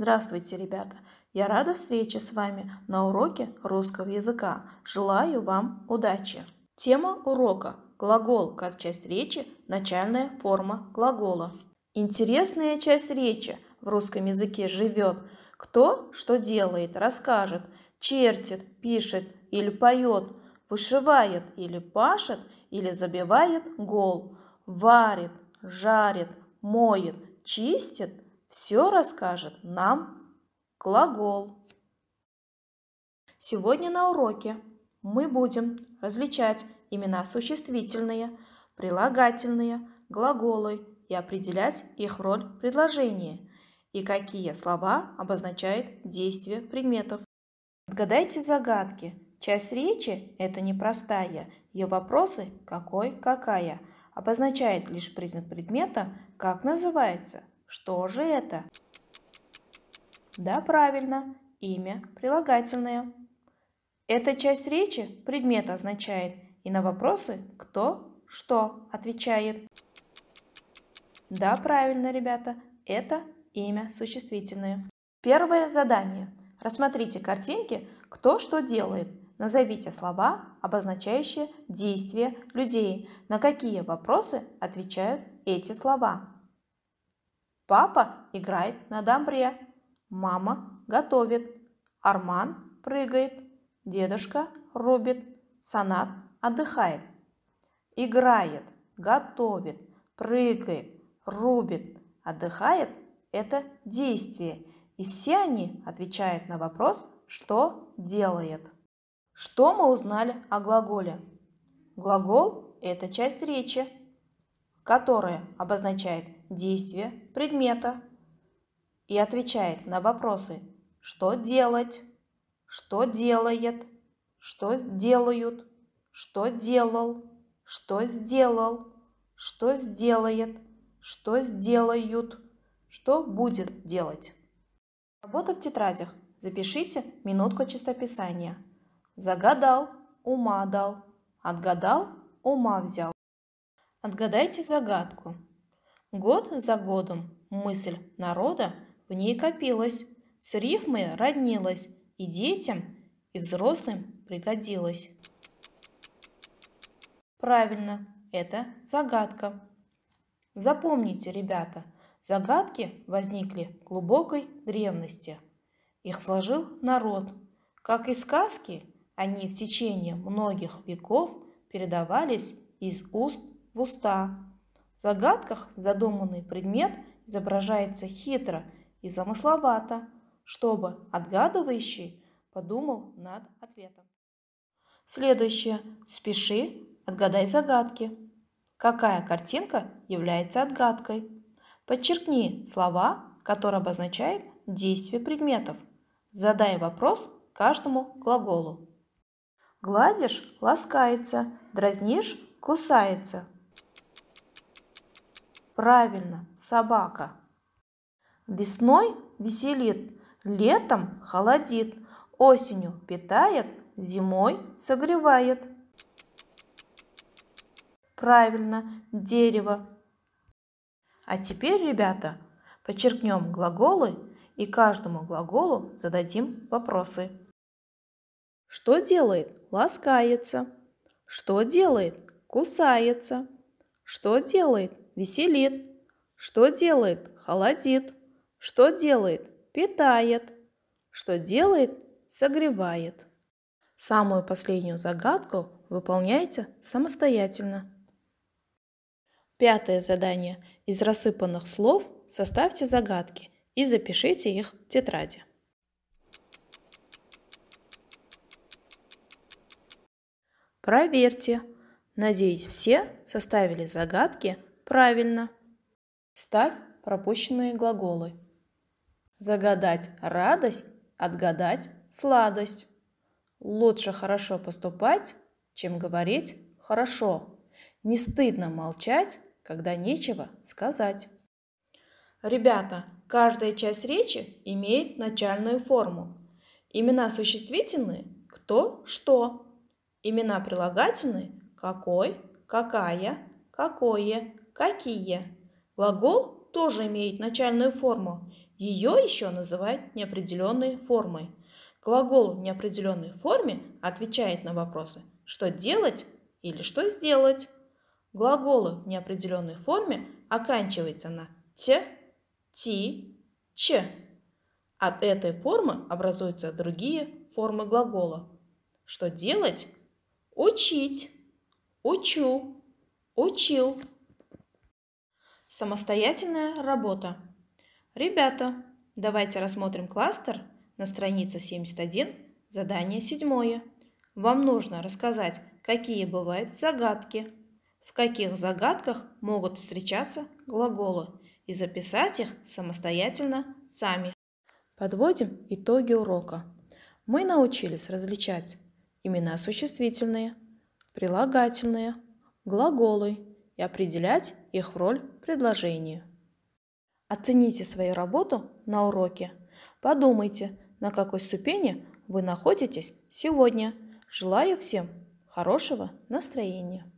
Здравствуйте, ребята! Я рада встрече с вами на уроке русского языка. Желаю вам удачи! Тема урока – глагол как часть речи, начальная форма глагола. Интересная часть речи в русском языке живет. Кто что делает, расскажет, чертит, пишет или поет, вышивает или пашет, или забивает гол, варит, жарит, моет, чистит все расскажет нам глагол. Сегодня на уроке мы будем различать имена существительные, прилагательные, глаголы и определять их роль в предложении и какие слова обозначают действие предметов. Отгадайте загадки. Часть речи – это непростая, ее вопросы – какой, какая, обозначает лишь признак предмета, как называется – что же это? Да, правильно, имя прилагательное. Эта часть речи предмет означает, и на вопросы «кто?», «что?» отвечает. Да, правильно, ребята, это имя существительное. Первое задание. Рассмотрите картинки «Кто что делает?». Назовите слова, обозначающие действия людей. На какие вопросы отвечают эти слова? Папа играет на дамбре. Мама готовит. Арман прыгает. Дедушка рубит. Санат отдыхает. Играет, готовит, прыгает, рубит, отдыхает – это действие. И все они отвечают на вопрос «что делает?». Что мы узнали о глаголе? Глагол – это часть речи, которое обозначает действие предмета и отвечает на вопросы «что делать?», «что делает?», «что делают?», «что делал?», «что сделал?», «что сделает?», «что сделают?», «что будет делать?». Работа в тетрадях. Запишите минутку чистописания. Загадал – ума дал, отгадал – ума взял. Отгадайте загадку. Год за годом мысль народа в ней копилась, с рифмой роднилась и детям, и взрослым пригодилась. Правильно, это загадка. Запомните, ребята, загадки возникли в глубокой древности. Их сложил народ. Как и сказки, они в течение многих веков передавались из уст в уста. В загадках задуманный предмет изображается хитро и замысловато, чтобы отгадывающий подумал над ответом. Следующее. Спеши, отгадай загадки. Какая картинка является отгадкой? Подчеркни слова, которые обозначают действие предметов. Задай вопрос каждому глаголу. Гладишь – ласкается, дразнишь – кусается. Правильно, собака. Весной веселит, летом холодит, осенью питает, зимой согревает. Правильно, дерево. А теперь, ребята, подчеркнем глаголы и каждому глаголу зададим вопросы. Что делает? Ласкается. Что делает? Кусается. Что делает? Веселит. Что делает? Холодит. Что делает? Питает. Что делает? Согревает. Самую последнюю загадку выполняйте самостоятельно. Пятое задание. Из рассыпанных слов составьте загадки и запишите их в тетради. Проверьте. Надеюсь, все составили загадки – Правильно. Ставь пропущенные глаголы. Загадать радость, отгадать сладость. Лучше хорошо поступать, чем говорить хорошо. Не стыдно молчать, когда нечего сказать. Ребята, каждая часть речи имеет начальную форму. Имена существительные – кто, что. Имена прилагательные – какой, какая, какое, какие. Глагол тоже имеет начальную форму. Ее еще называют неопределенной формой. Глагол в неопределенной форме отвечает на вопросы «что делать» или «что сделать». Глаголы в неопределенной форме оканчиваются на «т», «ти», «ч». От этой формы образуются другие формы глагола. Что делать? Учить, учу, учил. Самостоятельная работа. Ребята, давайте рассмотрим кластер на странице 71, задание 7. Вам нужно рассказать, какие бывают загадки, в каких загадках могут встречаться глаголы и записать их самостоятельно сами. Подводим итоги урока. Мы научились различать имена существительные, прилагательные, глаголы, и определять их роль в предложении. Оцените свою работу на уроке. Подумайте, на какой ступени вы находитесь сегодня. Желаю всем хорошего настроения.